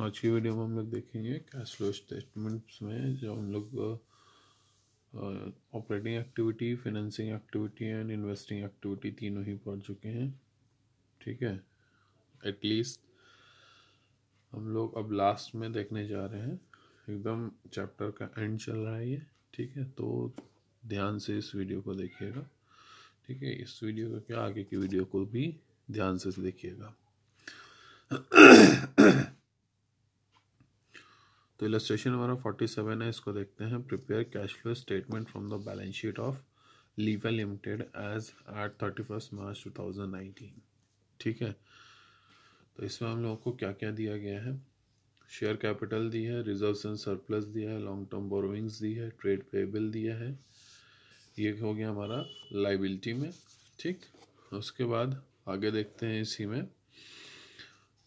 आज की वीडियो में हम लोग देखेंगे कैश फ्लो स्टेटमेंट्स में जो हम लोग operating activity financing activity and investing activity तीनों ही पढ़ चुके हैं ठीक है एटलीस्ट हम लोग अब लास्ट में देखने जा रहे हैं एकदम चैप्टर का एंड चल रहा है ये ठीक है तो ध्यान से इस वीडियो को देखिएगा ठीक है इस वीडियो का क्या आगे की वीडियो को भी ध्यान से देखिएगा तो इलस्ट्रेशन हमारा 47 है इसको देखते हैं prepare cash flow statement from the balance sheet of Leeva limited as at thirty first March two thousand nineteen ठीक है तो इसमें हम लोगों को क्या क्या दिया गया है शेयर कैपिटल दी है रिजर्व एंड सरप्लस दिया है लॉन्ग टर्म बोरोइंग्स दी है ट्रेड पेबल दिया है ये हो गया हमारा लाइबिलिटी में ठीक उसके बाद आगे देखते हैं इसी में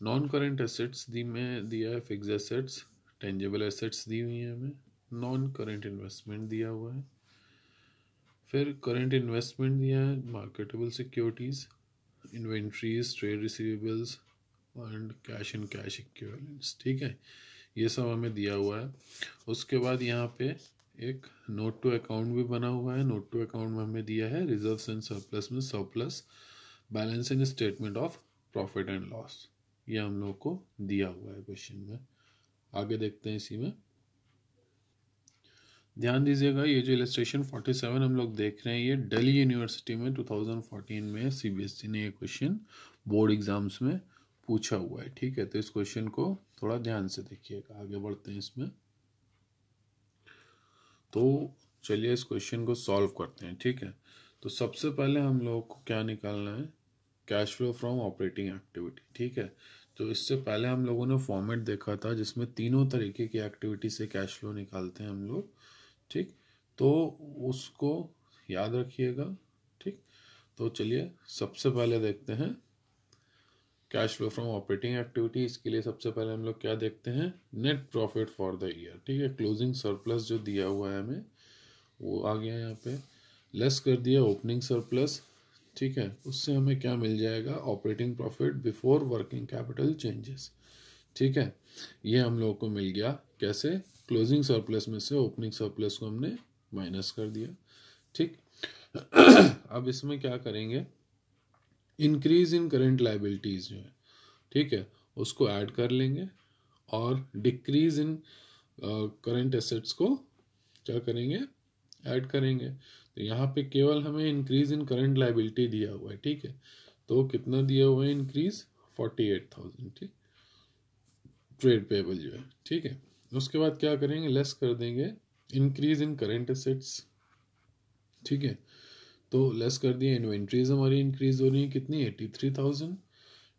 नॉन करेंट एसेट्स दी में दिया है फिक्स एसेट्स टेंजेबल एसेट्स दी हुई हैं हमें नॉन करेंट इन्वेस्टमेंट दिया हुआ है फिर करेंट इन्वेस्टमेंट दिया है marketable securities inventories trade receivables and cash and cash equivalents ठीक है ये सब हमें दिया हुआ है उसके बाद यहाँ पे एक नोट टू अकाउंट भी बना हुआ है नोट टू अकाउंट में हमें दिया है रिजर्व एंड सरप्लस में surplus balance and statement of profit and loss ये हम लोग को दिया हुआ है क्वेश्चन में आगे देखते हैं इसी में ध्यान दीजिएगा ये जो इलस्ट्रेशन 47 हम लोग देख रहे हैं ये दिल्ली यूनिवर्सिटी में 2014 में सीबीएसई e ने ये क्वेश्चन बोर्ड एग्जाम्स में पूछा हुआ है ठीक है तो इस क्वेश्चन को थोड़ा ध्यान से देखिएगा आगे बढ़ते हैं इसमें तो चलिए इस क्वेश्चन को सॉल्व करते हैं ठीक है तो सबसे पहले हम लोग को क्या निकालना है cash flow from operating activity ठीक है तो इससे पहले हम लोगों ने फॉर्मेट देखा था जिसमें तीनों तरीके की एक्टिविटी से कैश फ्लो निकालते हैं हम लोग ठीक तो उसको याद रखिएगा ठीक तो चलिए सबसे पहले देखते हैं cash flow from operating activity इसके लिए सबसे पहले हम लोग क्या देखते हैं net profit for the year ठीक है क्लोजिंग सरप्लस जो दिया हुआ है हमें वो आ गया यहाँ पे लेस कर दिया ओपनिंग सरप्लस ठीक है उससे हमें क्या मिल जाएगा operating profit before working capital changes ठीक है ये हम लोगों को मिल गया कैसे क्लोजिंग सरप्लस में से ओपनिंग सरप्लस को हमने माइनस कर दिया ठीक अब इसमें क्या करेंगे इंक्रीज इन करेंट लाइबिलिटीज़ जो है ठीक है उसको ऐड कर लेंगे और डिक्रीज इन करेंट एसेट्स को क्या करेंगे ऐड करेंगे तो यहाँ पे केवल हमें इंक्रीज इन करंट लाइबिलिटी दिया हुआ है ठीक है तो कितना दिया हुआ है इंक्रीज फोर्टी एट थाउजेंड ठीक ट्रेड पेबल जो है ठीक है उसके बाद क्या करेंगे लेस कर देंगे इंक्रीज इन करेंट असेट्स ठीक है तो लेस कर दिए इन्वेंट्रीज हमारी इंक्रीज हो रही है कितनी eighty three thousand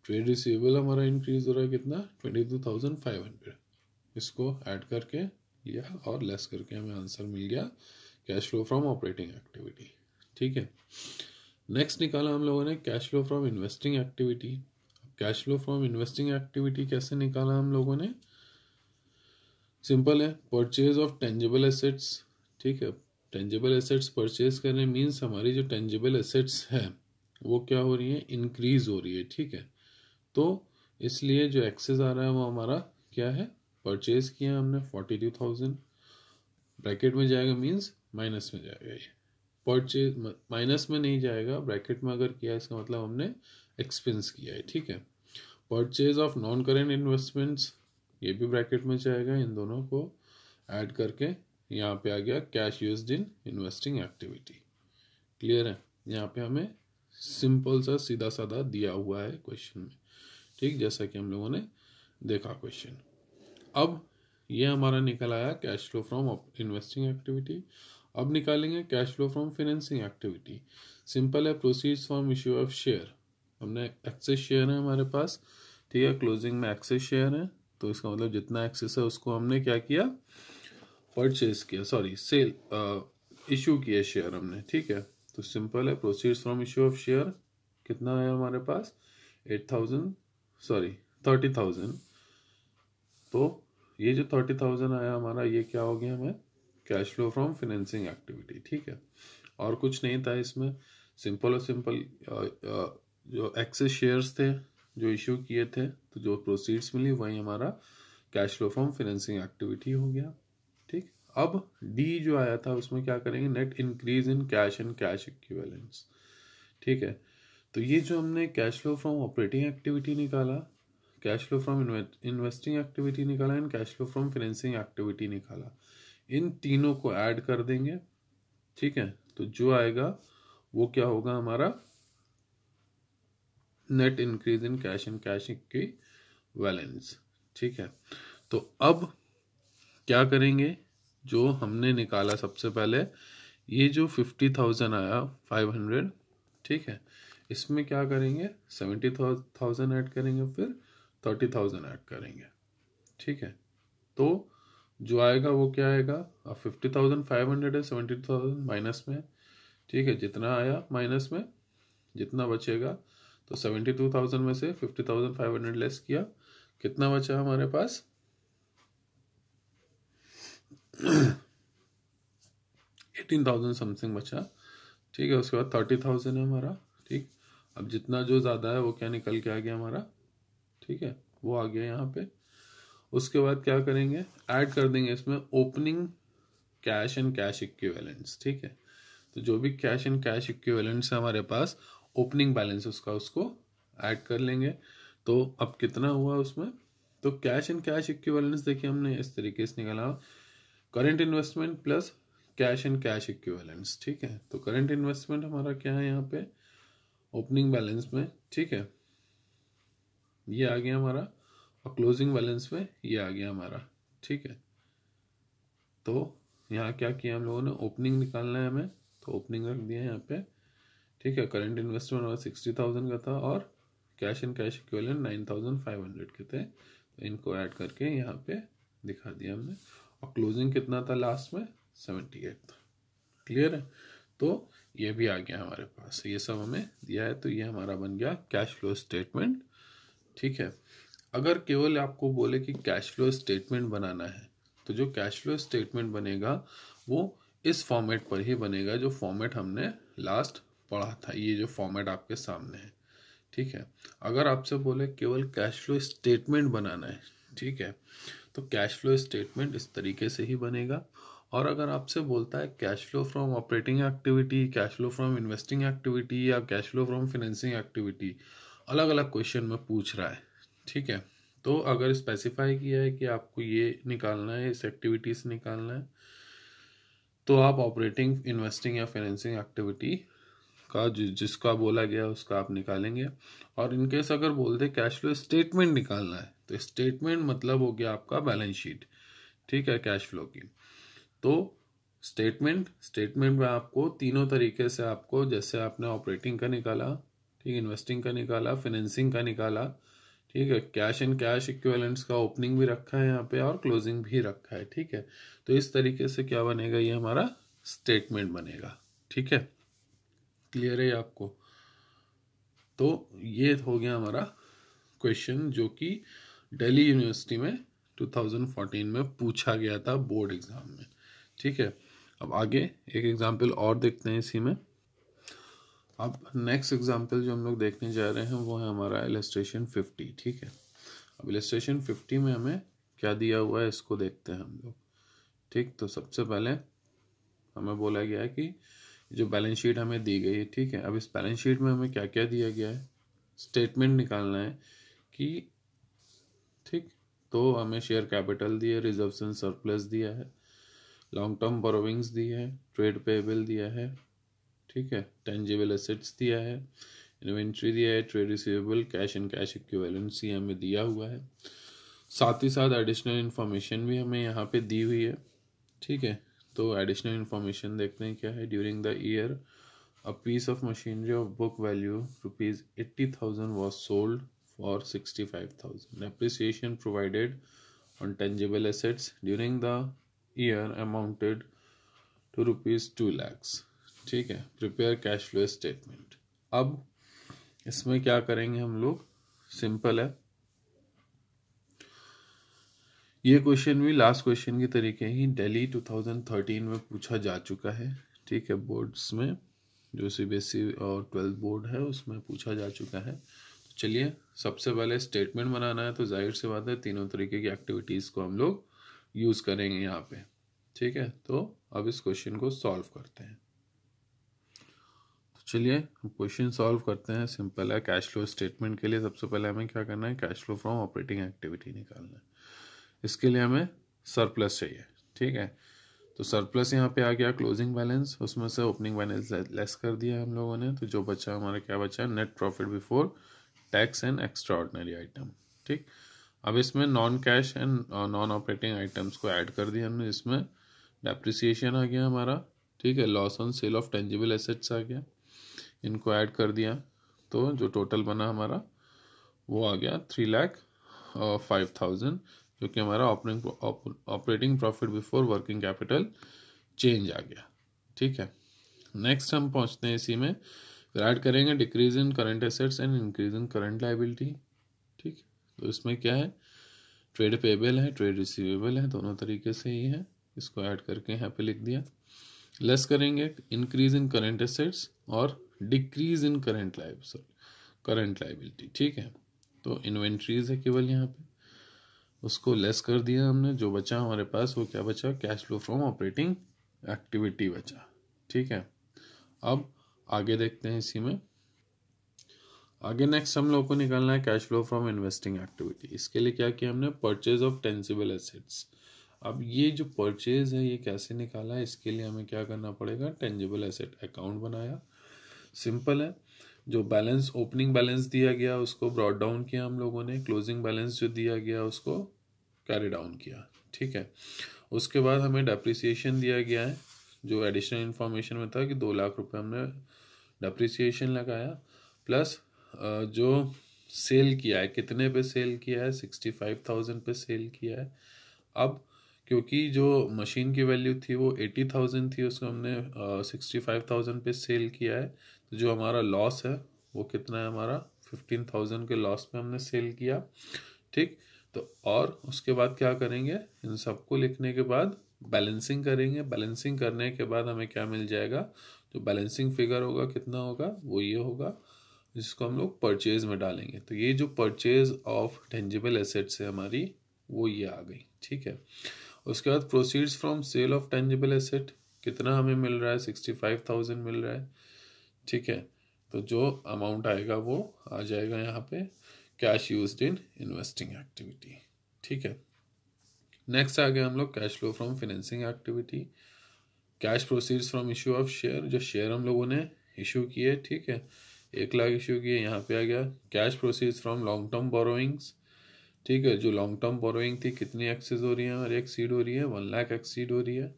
trade receivable हमारा इंक्रीज हो रहा है कितना twenty two thousand five hundred इसको ऐड करके या और लेस करके हमें आंसर मिल गया cash flow from operating activity ठीक है नेक्स्ट निकाला हम लोगों ने cash flow from investing activity cash flow from investing activity कैसे निकाला हम लोगों ने सिंपल है परचेज ऑफ टेंजेबल एसेट्स ठीक है टेंजेबल एसेट्स परचेज करने मीन्स हमारी जो टेंजेबल एसेट्स है वो क्या हो रही है इंक्रीज हो रही है ठीक है तो इसलिए जो एक्सेस आ रहा है वो हमारा क्या है परचेज किया हमने फोर्टी टू थाउजेंड ब्रैकेट में जाएगा मीन्स माइनस में जाएगा ये परचेज माइनस में नहीं जाएगा ब्रैकेट में अगर किया इसका मतलब हमने एक्सपेंस किया है ठीक है purchase of non current investments ये भी ब्रैकेट में जाएगा इन दोनों को ऐड करके यहाँ पे आ गया cash use in investing activity clear है यहाँ पे हमें सिंपल सा सीधा साधा दिया हुआ है क्वेश्चन में ठीक जैसा कि हम लोगों ने देखा क्वेश्चन अब ये हमारा निकल आया cash flow from investing activity अब निकालेंगे cash flow from financing activity simple है proceed from issue of share हमने एक्सेस शेयर है हमारे पास ठीक है क्लोजिंग में एक्सेस शेयर है तो इसका मतलब जितना एक्सेस है उसको हमने क्या किया परचेज किया सॉरी सेल इशू किया शेयर हमने ठीक है तो सिंपल है proceed from issue of share कितना है हमारे पास eight thousand sorry thirty thousand तो ये जो थर्टी थाउजेंड आया हमारा ये क्या हो गया हमें cash flow from financing activity ठीक है और कुछ नहीं था इसमें सिंपल और सिंपल जो एक्सेस शेयर्स थे जो इशू किए थे तो जो प्रोसीड्स मिली वही हमारा cash flow from financing activity हो गया ठीक अब डी जो आया था उसमें क्या करेंगे net increase in cash and cash equivalents ठीक है तो ये जो हमने cash flow from operating activity निकाला cash flow from investing activity निकाला and cash flow from financing activity निकाला इन तीनों को ऐड कर देंगे ठीक है तो जो आएगा वो क्या होगा हमारा net increase in cash and cash की बैलेंस ठीक है तो अब क्या करेंगे जो हमने निकाला सबसे पहले ये जो फिफ्टी थाउजेंड आया फाइव हंड्रेड ठीक है इसमें क्या करेंगे सेवेंटी थाउजेंड ऐड करेंगे फिर थर्टी थाउजेंड ऐड करेंगे ठीक है तो जो आएगा वो क्या आएगा अब फिफ्टी थाउजेंड फाइव हंड्रेड है सेवेंटी थाउजेंड माइनस में ठीक है जितना आया माइनस में जितना बचेगा तो सेवेंटी टू थाउजेंड में से fifty thousand five hundred less किया कितना बचा हमारे पास एटीन थाउजेंड समथिंग बचा ठीक है उसके बाद थर्टी थाउजेंड है हमारा ठीक अब जितना जो ज़्यादा है वो क्या निकल के आ गया हमारा ठीक है वो आ गया यहाँ पे उसके बाद क्या करेंगे ऐड कर देंगे इसमें opening cash and cash equivalents ठीक है तो जो भी कैश एंड कैश इक्विवेलेंट्स है हमारे पास ओपनिंग बैलेंस उसका उसको ऐड कर लेंगे तो अब कितना हुआ उसमें तो कैश एंड कैश इक्विवेलेंट्स देखिए हमने इस तरीके से निकाला current investment plus cash and cash equivalents ठीक है तो करंट इन्वेस्टमेंट हमारा क्या है यहाँ पे ओपनिंग बैलेंस में ठीक है ये आ गया हमारा और क्लोजिंग बैलेंस में ये आ गया हमारा ठीक है तो यहाँ क्या किया हम लोगों ने ओपनिंग निकालना है हमें तो ओपनिंग रख दिया है यहाँ पे ठीक है करंट इन्वेस्टमेंट हमारा सिक्सटी थाउजेंड का था और cash and cash equivalent nine thousand five hundred के थे तो इनको ऐड करके यहाँ पे दिखा दिया हमने और क्लोजिंग कितना था लास्ट में सेवेंटी एट था क्लियर है तो ये भी आ गया हमारे पास ये सब हमें दिया है तो ये हमारा बन गया कैश फ्लो स्टेटमेंट ठीक है अगर केवल आपको बोले कि कैश फ्लो स्टेटमेंट बनाना है तो जो कैश फ्लो स्टेटमेंट बनेगा वो इस फॉर्मेट पर ही बनेगा जो फॉर्मेट हमने लास्ट पढ़ा था ये जो फॉर्मेट आपके सामने है ठीक है अगर आपसे बोले केवल कैश फ्लो स्टेटमेंट बनाना है ठीक है तो कैश फ्लो स्टेटमेंट इस तरीके से ही बनेगा और अगर आपसे बोलता है cash flow from operating activity cash flow from investing activity या cash flow from financing activity अलग अलग क्वेश्चन में पूछ रहा है ठीक है तो अगर स्पेसिफाई किया है कि आपको ये निकालना है इस एक्टिविटी से निकालना है तो आप ऑपरेटिंग इन्वेस्टिंग या फाइनेंसिंग एक्टिविटी का जि, जिसका बोला गया उसका आप निकालेंगे और इनकेस अगर बोल दे कैश फ्लो स्टेटमेंट निकालना है तो स्टेटमेंट मतलब हो गया आपका बैलेंस शीट ठीक है कैश फ्लो की तो स्टेटमेंट स्टेटमेंट में आपको तीनों तरीके से आपको जैसे आपने ऑपरेटिंग का निकाला ठीक इन्वेस्टिंग का निकाला फाइनेंसिंग का निकाला ठीक है कैश एंड कैश इक्वेलेंट्स का ओपनिंग भी रखा है यहाँ पे और क्लोजिंग भी रखा है ठीक है तो इस तरीके से क्या बनेगा ये हमारा स्टेटमेंट बनेगा ठीक है क्लियर है आपको तो ये हो गया हमारा क्वेश्चन जो कि दिल्ली यूनिवर्सिटी में 2014 में पूछा गया था बोर्ड एग्ज़ाम में ठीक है अब आगे एक एग्जाम्पल और देखते हैं इसी में अब नेक्स्ट एग्जाम्पल जो हम लोग देखने जा रहे हैं वो है हमारा एलिस्ट्रेशन फिफ्टी ठीक है अब एलिस्ट्रेशन फिफ्टी में हमें क्या दिया हुआ है इसको देखते हैं हम लोग ठीक तो सबसे पहले हमें बोला गया है कि जो बैलेंस शीट हमें दी गई है ठीक है अब इस बैलेंस शीट में हमें क्या क्या दिया गया है स्टेटमेंट निकालना है कि ठीक तो हमें शेयर कैपिटल दिया रिजर्व एंड सरप्लस दिया है लॉन्ग टर्म बोरोविंग्स दी है ट्रेड पेबल दिया है ठीक है टेंजेबल असेट्स दिया है इन्वेंट्री दिया है trade receivable cash and cash equivalents ये हमें दिया हुआ है साथ ही साथ एडिशनल इन्फॉर्मेशन भी हमें यहाँ पे दी हुई है ठीक है तो एडिशनल इन्फॉर्मेशन देखते हैं क्या है during the year a piece of machinery of book value rupees eighty thousand was sold sixty five thousand depreciation provided on tangible assets during the year amounted to rupees two lakhs ठीक है prepare cash flow statement अब इसमें क्या करेंगे हम लोग simple है ये क्वेश्चन भी लास्ट क्वेश्चन के तरीके ही दिल्ली 2013 में पूछा जा चुका है ठीक है बोर्ड्स में जो सीबीएसई e और ट्वेल्थ बोर्ड है उसमें पूछा जा चुका है तो चलिए सबसे पहले स्टेटमेंट बनाना है तो जाहिर सी बात है तीनों तरीके की एक्टिविटीज़ को हम लोग यूज़ करेंगे यहाँ पे ठीक है तो अब इस क्वेश्चन को सॉल्व करते हैं चलिए हम क्वेश्चन सॉल्व करते हैं सिंपल है कैश फ्लो स्टेटमेंट के लिए सबसे पहले हमें क्या करना है cash flow from operating activity निकालना है इसके लिए हमें सरप्लस चाहिए ठीक है तो सरप्लस यहाँ पे आ गया क्लोजिंग बैलेंस उसमें से ओपनिंग बैलेंस लेस कर दिया हम लोगों ने तो जो बचा हमारा क्या बचा net profit before tax and extraordinary item ठीक अब इसमें non cash and non operating items को ऐड कर दिया हमने इसमें डेप्रिसिएशन आ गया हमारा ठीक है loss on sale of tangible assets आ गया इनको ऐड कर दिया तो जो टोटल बना हमारा वो आ गया थ्री लैख फाइव थाउजेंड जो कि हमारा operating operating profit before working capital change आ गया ठीक है नेक्स्ट हम पहुंचते हैं इसी में फिर ऐड करेंगे decrease in current assets and increase in current liability ठीक तो इसमें क्या है ट्रेड पेबल है ट्रेड रिसीवेबल है दोनों तरीके से ही है इसको ऐड करके यहाँ पे लिख दिया लेस करेंगे इंक्रीज इन करंट एसेट्स और decrease in current live sorry current liability ठीक है तो इन्वेंट्रीज है केवल यहाँ पे उसको लेस कर दिया हमने जो बचा हमारे पास वो क्या बचा cash flow from operating activity बचा ठीक है अब आगे देखते हैं इसी में आगे नेक्स्ट हम लोग को निकालना है cash flow from investing activity इसके लिए क्या किया हमने परचेज ऑफ टेंसिबल एसेट्स अब ये जो परचेज है ये कैसे निकाला है इसके लिए हमें क्या करना पड़ेगा टेंजिबल एसेट अकाउंट बनाया सिंपल है जो बैलेंस ओपनिंग बैलेंस दिया गया उसको ब्रॉड डाउन किया हम लोगों ने क्लोजिंग बैलेंस जो दिया गया उसको कैरी डाउन किया ठीक है उसके बाद हमें डेप्रिसिएशन दिया गया है जो एडिशनल इन्फॉर्मेशन में था कि दो लाख रुपए हमने डेप्रिसिएशन लगाया प्लस जो सेल किया है कितने पे सेल किया है सिक्सटी फाइव थाउजेंड पे सेल किया है अब क्योंकि जो मशीन की वैल्यू थी वो एटी थाउजेंड थी उसको हमने सिक्सटी फाइव थाउजेंड पे सेल किया है तो जो हमारा लॉस है वो कितना है हमारा फिफ्टीन थाउजेंड के लॉस में हमने सेल किया ठीक तो और उसके बाद क्या करेंगे इन सबको लिखने के बाद बैलेंसिंग करेंगे बैलेंसिंग करने के बाद हमें क्या मिल जाएगा जो बैलेंसिंग फिगर होगा कितना होगा वो ये होगा जिसको हम लोग परचेज में डालेंगे तो ये जो परचेज ऑफ टेंजिबल एसेट्स है हमारी वो ये आ गई ठीक है उसके बाद proceeds from sale of tangible asset कितना हमें मिल रहा है सिक्सटी फाइव थाउजेंड मिल रहा है ठीक है तो जो अमाउंट आएगा वो आ जाएगा यहाँ पे cash use in investing activity ठीक है नेक्स्ट आ गया हम लोग cash flow from financing activity cash proceeds from issue of share जो शेयर हम लोगों ने इशू किए ठीक है एक लाख इशू किए यहाँ पे आ गया cash proceeds from long term borrowings ठीक है जो लॉन्ग टर्म बोरोइंग थी कितनी एक्सेस हो रही है हमारी एक्सीड हो रही है वन लाख एक्सीड हो रही है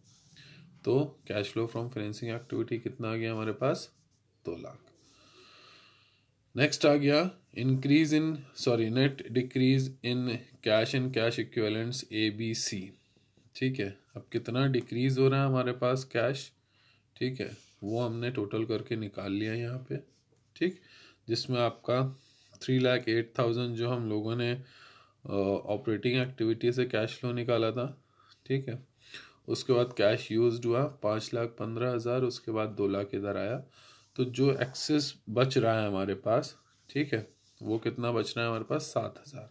तो cash flow from financing activity कितना आ गया हमारे पास दो लाख नेक्स्ट आ गया increase in sorry net decrease in cash and cash equivalents A B C ठीक है अब कितना डिक्रीज हो रहा है हमारे पास कैश ठीक है वो हमने टोटल करके निकाल लिया यहाँ पे ठीक जिसमें आपका थ्री लाख एट थाउजेंड जो हम लोगों ने ऑपरेटिंग एक्टिविटी से कैश फ्लो निकाला था ठीक है उसके बाद कैश यूज हुआ पाँच लाख पंद्रह हज़ार उसके बाद दो लाख इधर आया तो जो एक्सेस बच रहा है हमारे पास ठीक है वो कितना बच रहा है हमारे पास सात हज़ार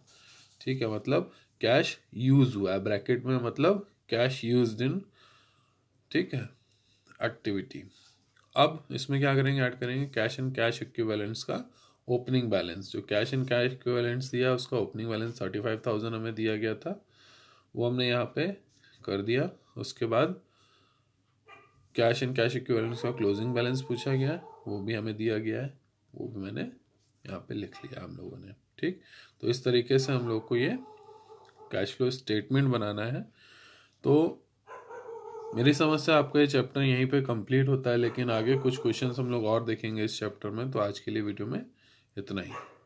ठीक है मतलब कैश यूज़ हुआ है ब्रैकेट में मतलब कैश यूज इन ठीक है एक्टिविटी अब इसमें क्या करेंगे ऐड करेंगे कैश एंड कैश इक्विवेलेंट्स का ओपनिंग बैलेंस जो कैश एंड कैश इक्वेलेंस दिया उसका opening balance thirty five thousand हमें दिया गया था वो हमने यहाँ पे कर दिया उसके बाद कैश एंड कैश इक्विवेलेंट्स का क्लोजिंग बैलेंस पूछा गया वो भी हमें दिया गया है वो भी मैंने यहाँ पे लिख लिया हम लोगों ने ठीक तो इस तरीके से हम लोग को ये कैश फ्लो स्टेटमेंट बनाना है तो मेरी समझ से आपका ये चैप्टर यहीं पे कंप्लीट होता है लेकिन आगे कुछ क्वेश्चंस हम लोग और देखेंगे इस चैप्टर में तो आज के लिए वीडियो में इतना ही